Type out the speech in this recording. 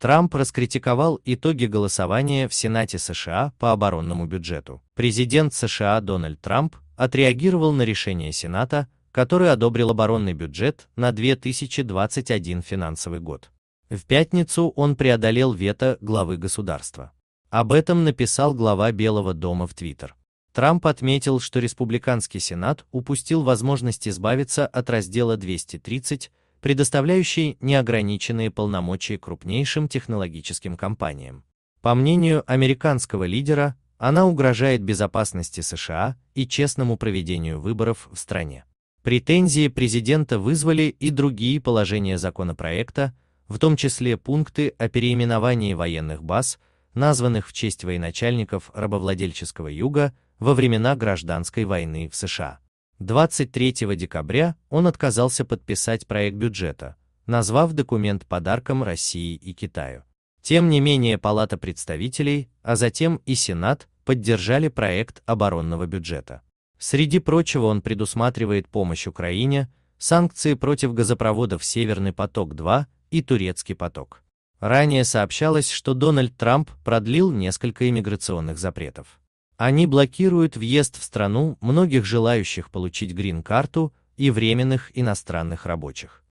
Трамп раскритиковал итоги голосования в Сенате США по оборонному бюджету. Президент США Дональд Трамп отреагировал на решение Сената, который одобрил оборонный бюджет на 2021 финансовый год. В пятницу он преодолел вето главы государства. Об этом написал глава Белого дома в Твиттер. Трамп отметил, что республиканский сенат упустил возможность избавиться от раздела 230 предоставляющий неограниченные полномочия крупнейшим технологическим компаниям. По мнению американского лидера, она угрожает безопасности США и честному проведению выборов в стране. Претензии президента вызвали и другие положения законопроекта, в том числе пункты о переименовании военных баз, названных в честь военачальников рабовладельческого юга во времена гражданской войны в США. 23 декабря он отказался подписать проект бюджета, назвав документ подарком России и Китаю. Тем не менее Палата представителей, а затем и Сенат поддержали проект оборонного бюджета. Среди прочего он предусматривает помощь Украине, санкции против газопроводов «Северный поток-2» и «Турецкий поток». Ранее сообщалось, что Дональд Трамп продлил несколько иммиграционных запретов. Они блокируют въезд в страну многих желающих получить грин-карту и временных иностранных рабочих.